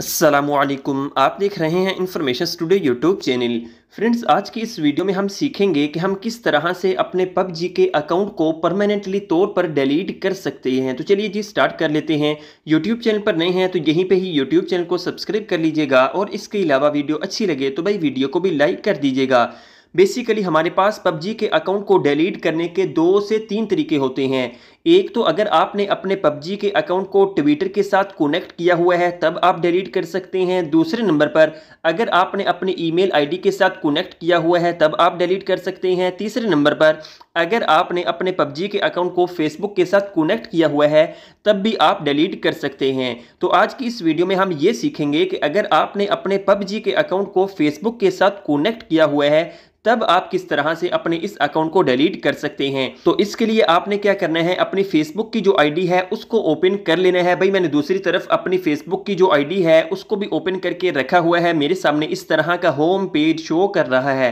असलकुम आप देख रहे हैं information studio YouTube channel friends आज की इस वीडियो में हम सीखेंगे कि हम किस तरह से अपने पबजी के अकाउंट को परमानेंटली तौर पर डिलीट कर सकते हैं तो चलिए जी स्टार्ट कर लेते हैं यूट्यूब चैनल पर नए हैं तो यहीं पे ही यूट्यूब चैनल को सब्सक्राइब कर लीजिएगा और इसके अलावा वीडियो अच्छी लगे तो भाई वीडियो को भी लाइक कर दीजिएगा बेसिकली हमारे पास पबजी के अकाउंट को डिलीट करने के दो से तीन तरीके होते हैं एक तो अगर आपने अपने पबजी के अकाउंट को ट्विटर के साथ कनेक्ट किया हुआ है तब आप डिलीट कर सकते हैं दूसरे नंबर पर अगर आपने अपने ईमेल आईडी के साथ कनेक्ट किया हुआ है तब आप डिलीट कर सकते हैं तीसरे नंबर पर अगर आपने अपने पबजी के अकाउंट को फेसबुक के साथ कनेक्ट किया हुआ है तब भी आप डिलीट कर सकते हैं तो आज की इस वीडियो में हम ये सीखेंगे कि अगर आपने अपने पबजी के अकाउंट को फेसबुक के साथ कनेक्ट किया हुआ है तब आप किस तरह से अपने इस अकाउंट को डिलीट कर सकते हैं तो इसके लिए आपने क्या करना है अपने अपनी फेसबुक की जो आईडी है उसको ओपन कर लेना है भाई मैंने दूसरी तरफ अपनी फेसबुक की जो आईडी है उसको भी ओपन करके रखा हुआ है मेरे सामने इस तरह का होम पेज शो कर रहा है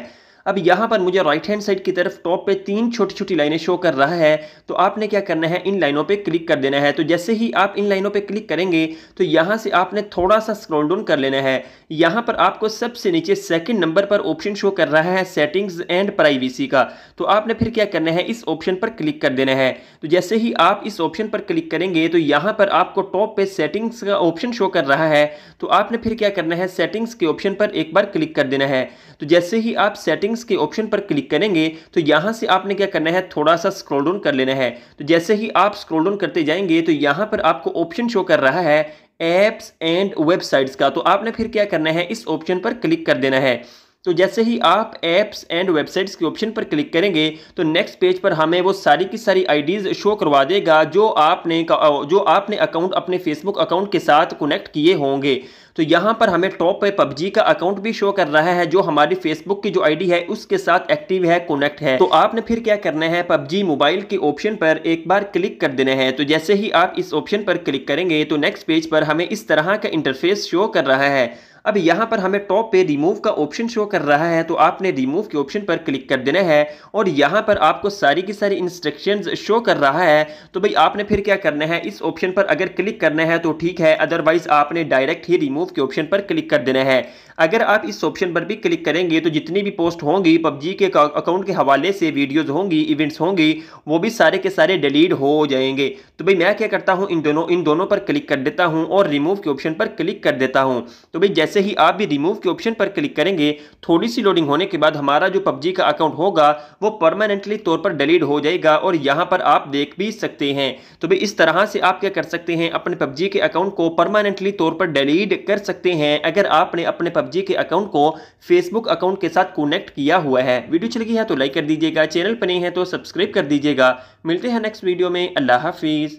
अब यहाँ पर मुझे राइट हैंड साइड की तरफ टॉप पे तीन छोटी छोटी लाइनें शो कर रहा है तो आपने क्या करना है इन लाइनों पे क्लिक कर देना है तो जैसे ही आप इन लाइनों पे क्लिक करेंगे तो यहाँ से आपने थोड़ा सा स्क्रॉल डाउन कर लेना है यहाँ पर आपको सबसे नीचे सेकंड नंबर पर ऑप्शन शो कर रहा है सेटिंग्स एंड प्राइवेसी का तो आपने फिर क्या करना है इस ऑप्शन पर क्लिक कर देना है तो जैसे ही आप इस ऑप्शन पर क्लिक करेंगे तो यहाँ पर आपको टॉप पे सेटिंग्स का ऑप्शन शो कर रहा है तो आपने फिर क्या करना है सेटिंग्स के ऑप्शन पर एक बार क्लिक कर देना है तो जैसे ही आप सेटिंग्स सेटिंग्स के ऑप्शन पर क्लिक करेंगे तो यहाँ से आपने क्या करना है थोड़ा सा स्क्रोल डाउन कर लेना है तो जैसे ही आप स्क्रोल डाउन करते जाएंगे तो यहाँ पर आपको ऑप्शन शो कर रहा है एप्स एंड वेबसाइट्स का तो आपने फिर क्या करना है इस ऑप्शन पर क्लिक कर देना है तो जैसे ही आप ऐप्स एंड वेबसाइट्स के ऑप्शन पर क्लिक करेंगे तो नेक्स्ट पेज पर हमें वो सारी की सारी आईडीज़ शो करवा देगा जो आपने जो आपने अकाउंट अपने फेसबुक अकाउंट के साथ कनेक्ट किए होंगे तो यहाँ पर हमें टॉप पे पबजी का अकाउंट भी शो कर रहा है जो हमारी फेसबुक की जो आईडी है उसके साथ एक्टिव है कनेक्ट है तो आपने फिर क्या करना है पबजी मोबाइल के ऑप्शन पर एक बार क्लिक कर देना है तो जैसे ही आप इस ऑप्शन पर क्लिक करेंगे तो नेक्स्ट पेज पर हमें इस तरह का इंटरफेस शो कर रहा है अब यहाँ पर हमें टॉप पे रिमूव का ऑप्शन शो कर रहा है तो आपने रिमूव के ऑप्शन पर क्लिक कर देना है और यहाँ पर आपको सारी की सारी इंस्ट्रक्शन शो कर रहा है तो भाई आपने फिर क्या करना है इस ऑप्शन पर अगर क्लिक करना है तो ठीक है अदरवाइज आपने डायरेक्ट ही रिमूव के ऑप्शन पर क्लिक कर देना है अगर आप इस ऑप्शन पर भी क्लिक करेंगे तो जितनी भी पोस्ट होंगी पबजी के अकाउंट के हवाले से वीडियोज़ होंगी इवेंट्स होंगी वो भी सारे के सारे डिलीट हो जाएंगे तो भाई मैं क्या करता हूँ इन दोनों इन दोनों पर क्लिक कर देता हूँ और रिमूव के ऑप्शन पर क्लिक कर देता हूँ तो भाई जैसे जैसे ही आप भी रिमूव के ऑप्शन पर क्लिक करेंगे थोड़ी सी लोडिंग होने के बाद हमारा जो पबजी का अकाउंट होगा वो परमानेंटली तौर पर डिलीट हो जाएगा और यहाँ पर आप देख भी सकते हैं तो भी इस तरह से आप क्या कर सकते हैं अपने पबजी के अकाउंट को परमानेंटली तौर पर डिलीट कर सकते हैं अगर आपने अपने पबजी के अकाउंट को फेसबुक अकाउंट के साथ कनेक्ट किया हुआ है वीडियो चल गई है तो लाइक कर दीजिएगा चैनल पर नहीं है तो सब्सक्राइब कर दीजिएगा मिलते हैं नेक्स्ट वीडियो में अल्लाह हाफिज़